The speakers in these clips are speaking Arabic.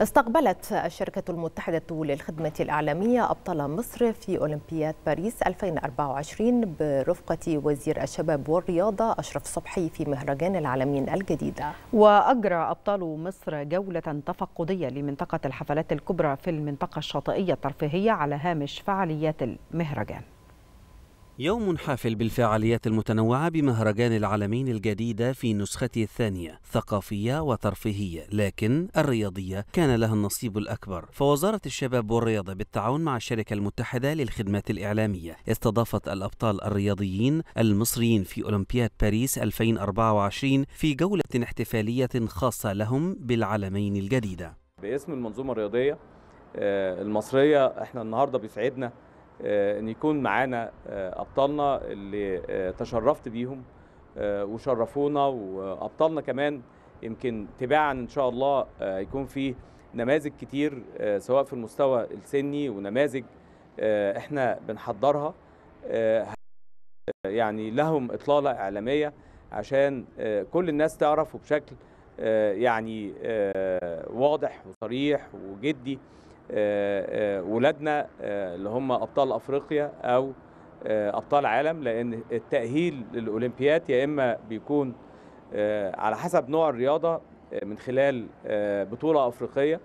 استقبلت الشركة المتحدة للخدمة الإعلامية أبطال مصر في أولمبياد باريس 2024 برفقة وزير الشباب والرياضة أشرف صبحي في مهرجان العالمين الجديدة وأجرى أبطال مصر جولة تفقدية لمنطقة الحفلات الكبرى في المنطقة الشاطئية الترفيهية على هامش فعاليات المهرجان يوم حافل بالفعاليات المتنوعة بمهرجان العالمين الجديدة في نسخته الثانية ثقافية وترفيهية لكن الرياضية كان لها النصيب الأكبر فوزارة الشباب والرياضة بالتعاون مع الشركة المتحدة للخدمات الإعلامية استضافت الأبطال الرياضيين المصريين في أولمبياد باريس 2024 في جولة احتفالية خاصة لهم بالعالمين الجديدة باسم المنظومة الرياضية آه، المصرية احنا النهاردة بيسعدنا آه، ان يكون معانا آه، ابطالنا اللي آه، تشرفت بيهم وشرفونا وابطالنا كمان يمكن تباعا ان شاء الله يكون في نماذج كتير سواء في المستوى السني ونماذج احنا بنحضرها يعني لهم اطلاله اعلاميه عشان كل الناس تعرف وبشكل يعني واضح وصريح وجدي آه، آه، ولادنا آه، اللي هم ابطال افريقيا او ابطال عالم لان التاهيل للاولمبياد يا اما بيكون على حسب نوع الرياضه من خلال بطوله افريقيه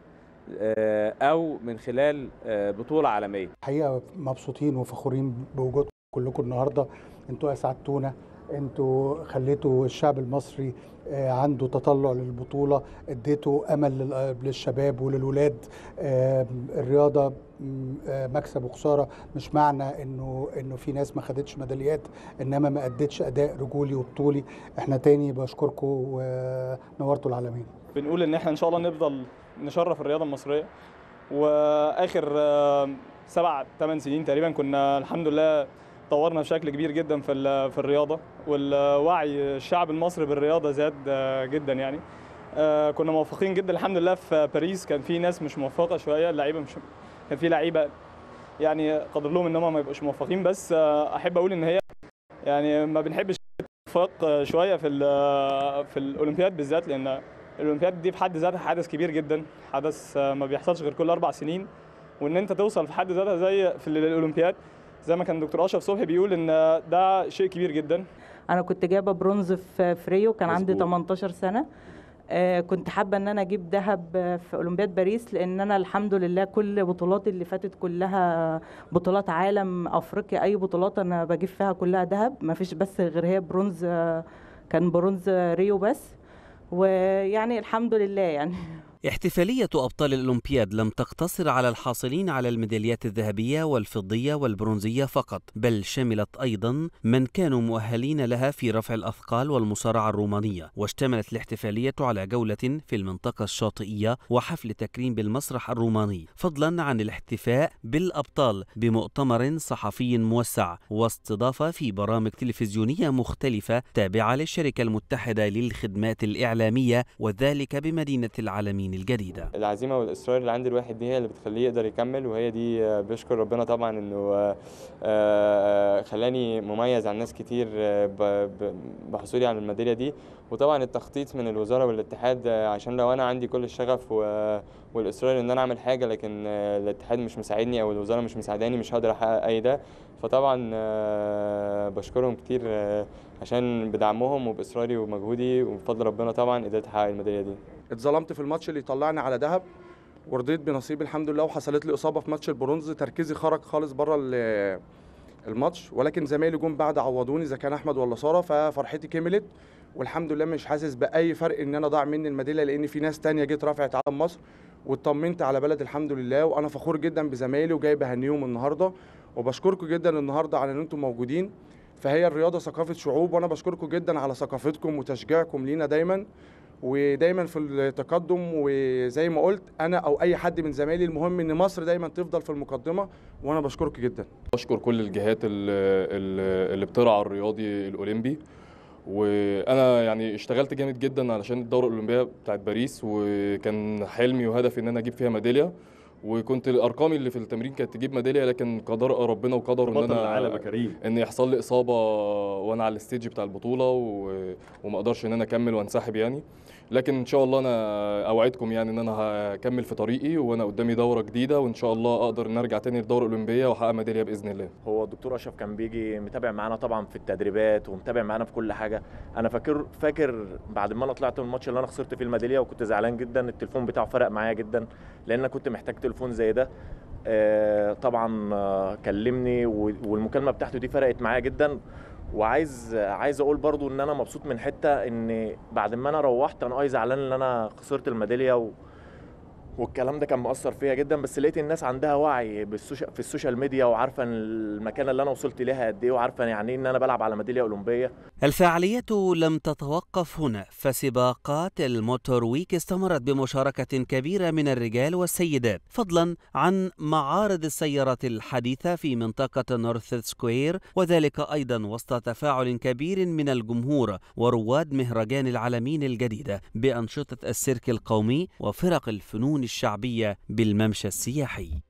او من خلال بطوله عالميه. الحقيقه مبسوطين وفخورين بوجودكم كلكم النهارده انتوا اسعدتونا انتوا خليتوا الشعب المصري آه، عنده تطلع للبطولة اديتوا أمل للشباب وللولاد آه، الرياضة آه، مكسب وخسارة مش معنى انه انه في ناس ما خدتش ميداليات انما ما ادتش اداء رجولي وبطولي احنا تاني بشكركم ونورتوا العالمين بنقول ان احنا ان شاء الله نفضل نشرف الرياضة المصرية واخر سبع ثمان سنين تقريبا كنا الحمد لله طورنا بشكل كبير جدا في في الرياضه والوعي الشعب المصري بالرياضه زاد آه، جدا يعني آه، كنا موفقين جدا الحمد لله في باريس كان في ناس مش موفقه شويه اللعيبه مش كان في لعيبه يعني قدر لهم ان هم ما يبقوش موفقين بس آه، احب اقول ان هي يعني ما بنحبش الاتفاق شويه في في الاولمبياد بالذات لان الاولمبياد دي في حد ذاتها حدث كبير جدا حدث ما بيحصلش غير كل اربع سنين وان انت توصل في حد ذاتها زي في الاولمبياد زي ما كان دكتور اشرف صبحي بيقول ان ده شيء كبير جدا انا كنت جايبه برونز في فريو كان عندي 18 سنه آه، كنت حابه ان انا اجيب ذهب في اولمبياد باريس لان انا الحمد لله كل بطولاتي اللي فاتت كلها بطولات عالم افريقيا اي بطولات انا بجيب فيها كلها ذهب ما فيش بس غير هي برونز آه، كان برونز ريو بس ويعني الحمد لله يعني احتفالية أبطال الأولمبياد لم تقتصر على الحاصلين على الميداليات الذهبية والفضية والبرونزية فقط، بل شملت أيضا من كانوا مؤهلين لها في رفع الأثقال والمصارعة الرومانية، واشتملت الاحتفالية على جولة في المنطقة الشاطئية وحفل تكريم بالمسرح الروماني، فضلا عن الاحتفاء بالأبطال بمؤتمر صحفي موسع، واستضافة في برامج تلفزيونية مختلفة تابعة للشركة المتحدة للخدمات الإعلامية وذلك بمدينة العالمين الجديدة العزيمة والإصرار اللي عند الواحد دي هي اللي بتخليه يقدر يكمل وهي دي آه، بشكر ربنا طبعا إنه آه، آه، خلاني مميز عن ناس كتير بحصولي على الميدالية دي وطبعا التخطيط من الوزارة والاتحاد عشان لو أنا عندي كل الشغف والإصرار إن أنا أعمل حاجة لكن الاتحاد مش مساعدني أو الوزارة مش مساعداني مش هقدر أحقق أي ده فطبعا بشكرهم كتير عشان بدعمهم وبإصراري ومجهودي وبفضل ربنا طبعا قدرت أحقق الميدالية دي اتظلمت في الماتش اللي طلعني على دهب ورضيت بنصيبي الحمد لله وحصلت لي اصابه في ماتش البرونز تركيزي خرج خالص بره الماتش ولكن زمايلي جم بعد عوضوني اذا كان احمد ولا ساره ففرحتي كملت والحمد لله مش حاسس باي فرق ان انا ضاع مني الميداليه لان في ناس تانية جت رفعت علم مصر واطمنت على بلد الحمد لله وانا فخور جدا بزمايلي وجاي بهنيهم النهارده وبشكركم جدا النهارده على ان انتم موجودين فهي الرياضه ثقافه شعوب وانا بشكركم جدا على ثقافتكم وتشجيعكم لينا دايما ودايما في التقدم وزي ما قلت انا او اي حد من زمايلي المهم ان مصر دايما تفضل في المقدمه وانا بشكرك جدا بشكر كل الجهات اللي بترعى الرياضي الاولمبي وانا يعني اشتغلت جامد جدا علشان الدوره الاولمبيه بتاعت باريس وكان حلمي وهدفي ان انا اجيب فيها ميداليه وكنت الارقام اللي في التمرين كانت تجيب ميداليه لكن قدر ربنا وقدر ان انا العالم كريم ان يحصل لي اصابه وانا على الستيج بتاع البطوله و... وما اقدرش ان انا اكمل وانسحب يعني لكن ان شاء الله انا اوعدكم يعني ان انا هكمل في طريقي وانا قدامي دوره جديده وان شاء الله اقدر ان ارجع تاني للدوره الاولمبيه واحقق ميداليه باذن الله هو الدكتور اشرف كان بيجي متابع معانا طبعا في التدريبات ومتابع معانا في كل حاجه انا فاكر فاكر بعد ما انا طلعت من الماتش اللي انا خسرت فيه الميداليه وكنت زعلان جدا التليفون بتاعه فرق معايا جدا لان انا كنت محتاج تليفون تليفون زي ده آه، طبعا آه، كلمني والمكالمه بتاعته دي فرقت معايا جدا وعايز عايز اقول برضو ان انا مبسوط من حته ان بعد ما انا روحت انا اي آه، زعلان ان انا خسرت الميداليه والكلام ده كان مأثر فيا جدا بس لقيت الناس عندها وعي بالسوشيال في السوشيال ميديا وعارفه المكانه اللي انا وصلت ليها قد ايه وعارفه يعني ان انا بلعب على ميداليه اولمبيه الفعاليه لم تتوقف هنا فسباقات الموتور ويك استمرت بمشاركه كبيره من الرجال والسيدات فضلا عن معارض السيارات الحديثه في منطقه نورث سكوير وذلك ايضا وسط تفاعل كبير من الجمهور ورواد مهرجان العالمين الجديده بانشطه السيرك القومي وفرق الفنون الشعبية بالممشى السياحي